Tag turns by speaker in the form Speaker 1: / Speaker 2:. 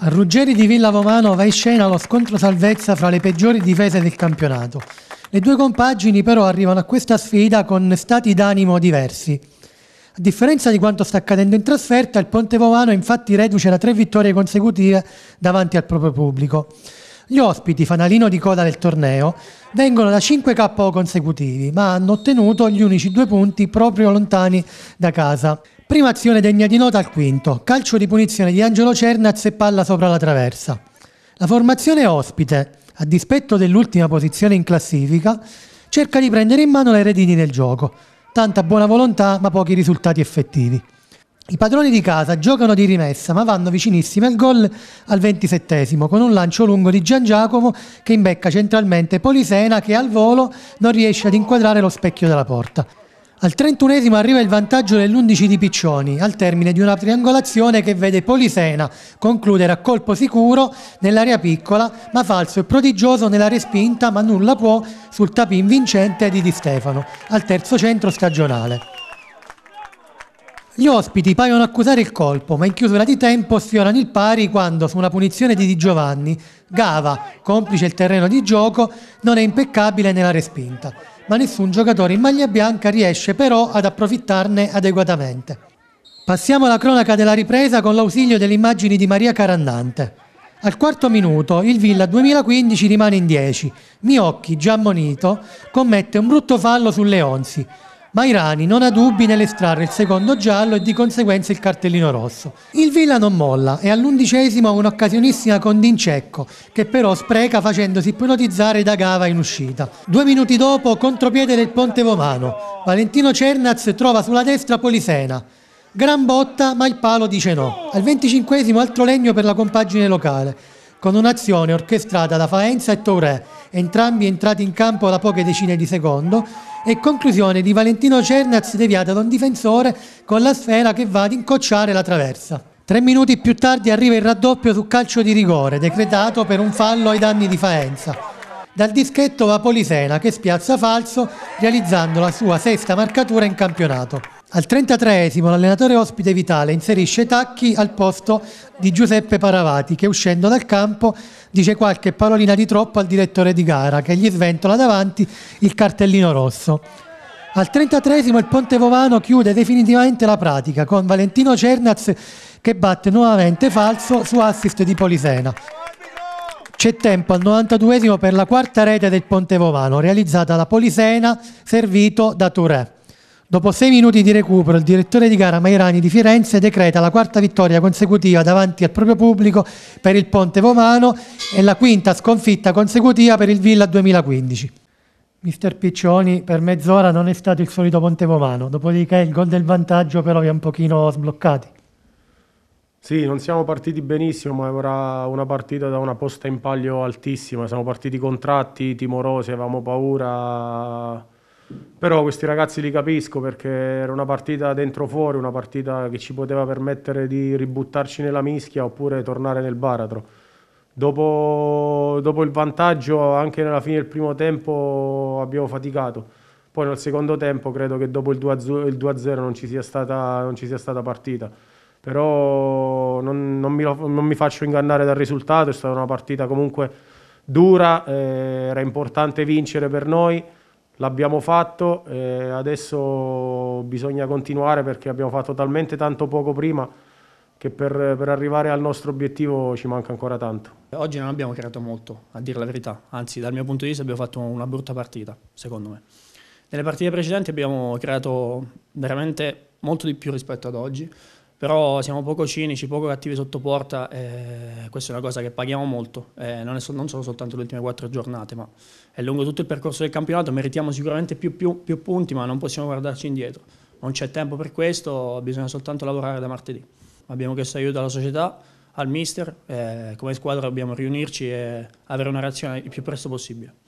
Speaker 1: A Ruggeri di Villa Vomano va in scena lo scontro salvezza fra le peggiori difese del campionato. Le due compagini però arrivano a questa sfida con stati d'animo diversi. A differenza di quanto sta accadendo in trasferta, il Ponte Vomano infatti reduce da tre vittorie consecutive davanti al proprio pubblico. Gli ospiti, fanalino di coda del torneo, vengono da 5 KO consecutivi, ma hanno ottenuto gli unici due punti proprio lontani da casa. Prima azione degna di nota al quinto, calcio di punizione di Angelo Cernaz e palla sopra la traversa. La formazione ospite, a dispetto dell'ultima posizione in classifica, cerca di prendere in mano le redini del gioco. Tanta buona volontà ma pochi risultati effettivi. I padroni di casa giocano di rimessa ma vanno vicinissimi al gol al 27 con un lancio lungo di Gian Giacomo che imbecca centralmente Polisena che al volo non riesce ad inquadrare lo specchio della porta. Al 31 esimo arriva il vantaggio dell'11 di Piccioni, al termine di una triangolazione che vede Polisena concludere a colpo sicuro nell'area piccola, ma falso e prodigioso nella respinta, ma nulla può sul tapin vincente di Di Stefano, al terzo centro stagionale. Gli ospiti paiono accusare il colpo, ma in chiusura di tempo sfiorano il pari quando, su una punizione di Di Giovanni, Gava, complice il terreno di gioco, non è impeccabile nella respinta. Ma nessun giocatore in maglia bianca riesce però ad approfittarne adeguatamente. Passiamo alla cronaca della ripresa con l'ausilio delle immagini di Maria Carandante. Al quarto minuto il Villa 2015 rimane in 10. Miocchi, già ammonito, commette un brutto fallo su Leonzi, Mairani non ha dubbi nell'estrarre il secondo giallo e di conseguenza il cartellino rosso. Il Villa non molla e all'undicesimo ha un'occasionissima con Dincecco, che però spreca facendosi ipnotizzare da Gava in uscita. Due minuti dopo, contropiede del Ponte Vomano. Valentino Cernaz trova sulla destra Polisena. Gran botta, ma il palo dice no. Al venticinquesimo altro legno per la compagine locale, con un'azione orchestrata da Faenza e Touré entrambi entrati in campo da poche decine di secondo, e conclusione di Valentino Cernaz deviata da un difensore con la sfera che va ad incocciare la traversa. Tre minuti più tardi arriva il raddoppio su calcio di rigore, decretato per un fallo ai danni di Faenza dal dischetto va Polisena che spiazza falso realizzando la sua sesta marcatura in campionato. Al 33esimo l'allenatore ospite Vitale inserisce Tacchi al posto di Giuseppe Paravati che uscendo dal campo dice qualche parolina di troppo al direttore di gara che gli sventola davanti il cartellino rosso. Al 33esimo il Vovano chiude definitivamente la pratica con Valentino Cernaz che batte nuovamente falso su assist di Polisena. C'è tempo al 92 esimo per la quarta rete del Ponte Vomano, realizzata da Polisena, servito da Touré. Dopo sei minuti di recupero, il direttore di gara Mairani di Firenze decreta la quarta vittoria consecutiva davanti al proprio pubblico per il Ponte Vomano e la quinta sconfitta consecutiva per il Villa 2015. Mister Piccioni per mezz'ora non è stato il solito Ponte Vomano, dopodiché il gol del vantaggio però vi ha un pochino sbloccati.
Speaker 2: Sì, non siamo partiti benissimo, ma era una partita da una posta in palio altissima. Siamo partiti contratti, timorosi, avevamo paura. Però questi ragazzi li capisco perché era una partita dentro fuori, una partita che ci poteva permettere di ributtarci nella mischia oppure tornare nel baratro. Dopo, dopo il vantaggio, anche nella fine del primo tempo abbiamo faticato. Poi nel secondo tempo credo che dopo il 2-0 non, non ci sia stata partita però non, non, mi, non, mi, faccio ingannare dal risultato, è stata una partita comunque dura, eh, era importante vincere per noi, l'abbiamo fatto, eh, adesso bisogna continuare perché abbiamo fatto talmente tanto poco prima che per, per, arrivare al nostro obiettivo ci manca ancora tanto.
Speaker 3: Oggi non abbiamo creato molto, a dire la verità, anzi dal mio punto di vista abbiamo fatto una brutta partita, secondo me. Nelle partite precedenti abbiamo creato veramente molto di più rispetto ad oggi, però siamo poco cinici, poco cattivi sotto porta e eh, questa è una cosa che paghiamo molto, eh, non, è, non, sono soltanto le ultime quattro giornate, ma è lungo tutto il percorso del campionato, meritiamo sicuramente più, più, più punti, ma non possiamo guardarci indietro. Non c'è tempo per questo, bisogna soltanto lavorare da martedì. Abbiamo chiesto aiuto alla società, al
Speaker 1: mister, eh, come squadra dobbiamo riunirci e avere una reazione il più presto possibile.